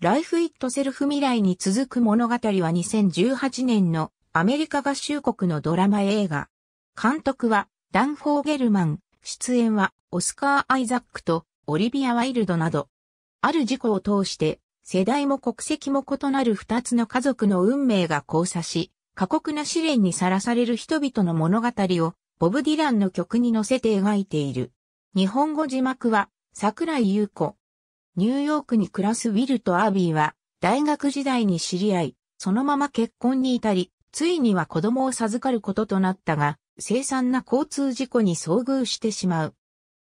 ライフ・イット・セルフ未来に続く物語は2018年のアメリカ合衆国のドラマ映画。監督はダン・フォーゲルマン、出演はオスカー・アイザックとオリビア・ワイルドなど。ある事故を通して世代も国籍も異なる二つの家族の運命が交差し、過酷な試練にさらされる人々の物語をボブ・ディランの曲に乗せて描いている。日本語字幕は桜井優子、ニューヨークに暮らすウィルとアービーは、大学時代に知り合い、そのまま結婚に至り、ついには子供を授かることとなったが、凄惨な交通事故に遭遇してしまう。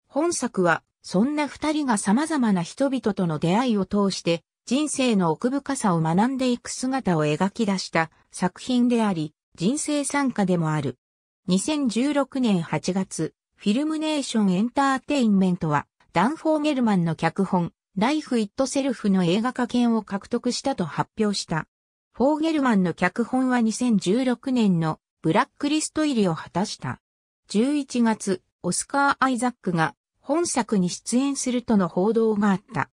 本作は、そんな二人が様々な人々との出会いを通して、人生の奥深さを学んでいく姿を描き出した作品であり、人生参加でもある。2016年8月、フィルムネーションエンターテインメントは、ダン・フォーゲルマンの脚本、ライフ・イット・セルフの映画化権を獲得したと発表した。フォーゲルマンの脚本は2016年のブラックリスト入りを果たした。11月、オスカー・アイザックが本作に出演するとの報道があった。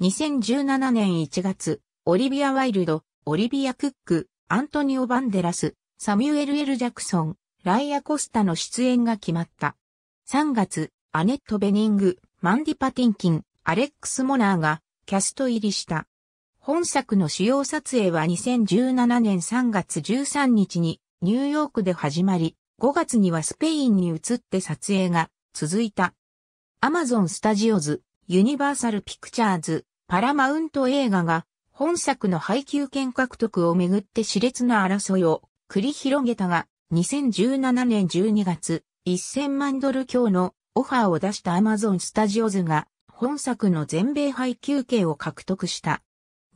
2017年1月、オリビア・ワイルド、オリビア・クック、アントニオ・バンデラス、サミュエル・エル・ジャクソン、ライア・コスタの出演が決まった。3月、アネット・ベニング、マンディ・パティンキン、アレックス・モナーがキャスト入りした。本作の主要撮影は2017年3月13日にニューヨークで始まり、5月にはスペインに移って撮影が続いた。アマゾン・スタジオズ、ユニバーサル・ピクチャーズ、パラマウント映画が本作の配給権獲得をめぐって熾烈な争いを繰り広げたが、2017年12月、1000万ドル強のオファーを出したアマゾン・スタジオズが本作の全米配給権を獲得した。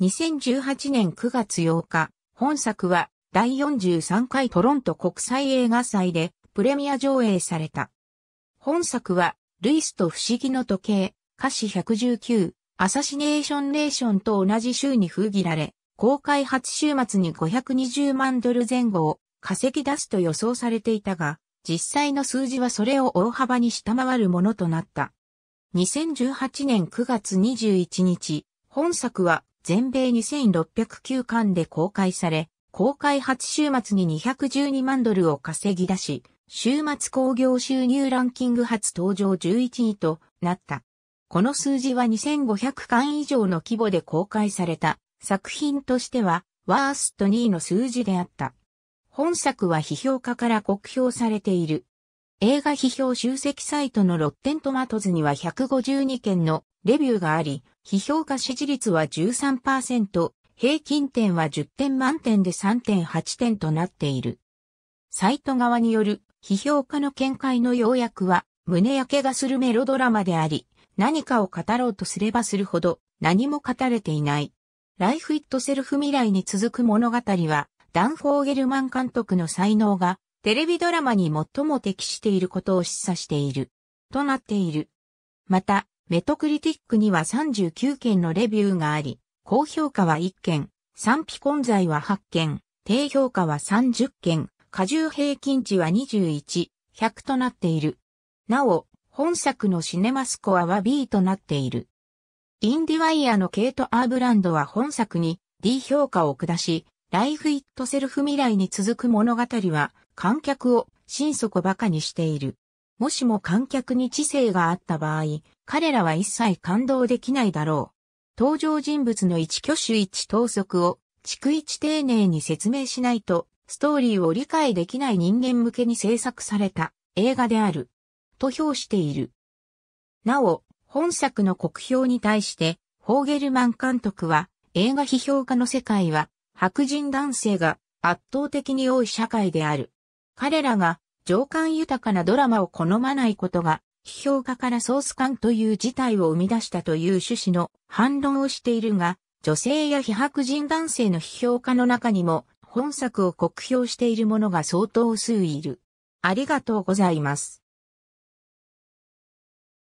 2018年9月8日、本作は第43回トロント国際映画祭でプレミア上映された。本作は、ルイスと不思議の時計、歌詞119、アサシネーションレーションと同じ週に封切られ、公開初週末に520万ドル前後を稼ぎ出すと予想されていたが、実際の数字はそれを大幅に下回るものとなった。2018年9月21日、本作は全米2609巻で公開され、公開初週末に212万ドルを稼ぎ出し、週末興行収入ランキング初登場11位となった。この数字は2500巻以上の規模で公開された作品としてはワースト2位の数字であった。本作は批評家から酷評されている。映画批評集積サイトのロッテントマトズには152件のレビューがあり、批評価支持率は13%、平均点は10点満点で3.8点となっている。サイト側による批評家の見解の要約は、胸焼けがするメロドラマであり、何かを語ろうとすればするほど何も語れていない。ライフ・イット・セルフ未来に続く物語は、ダン・フォーゲルマン監督の才能がテレビドラマに最も適していることを示唆している、となっている。また、メトクリティックには39件のレビューがあり、高評価は1件、賛否混在は8件、低評価は30件、過重平均値は21、100となっている。なお、本作のシネマスコアは B となっている。インディワイヤーのケイト・アーブランドは本作に D 評価を下し、ライフ・イット・セルフ未来に続く物語は観客を心底馬鹿にしている。もしも観客に知性があった場合、彼らは一切感動できないだろう。登場人物の一挙手一投足を、逐一丁寧に説明しないと、ストーリーを理解できない人間向けに制作された映画である。と評している。なお、本作の国評に対して、ホーゲルマン監督は、映画批評家の世界は、白人男性が圧倒的に多い社会である。彼らが情感豊かなドラマを好まないことが、批評家からソース感という事態を生み出したという趣旨の反論をしているが、女性や非白人男性の批評家の中にも、本作を酷評している者が相当数いる。ありがとうございます。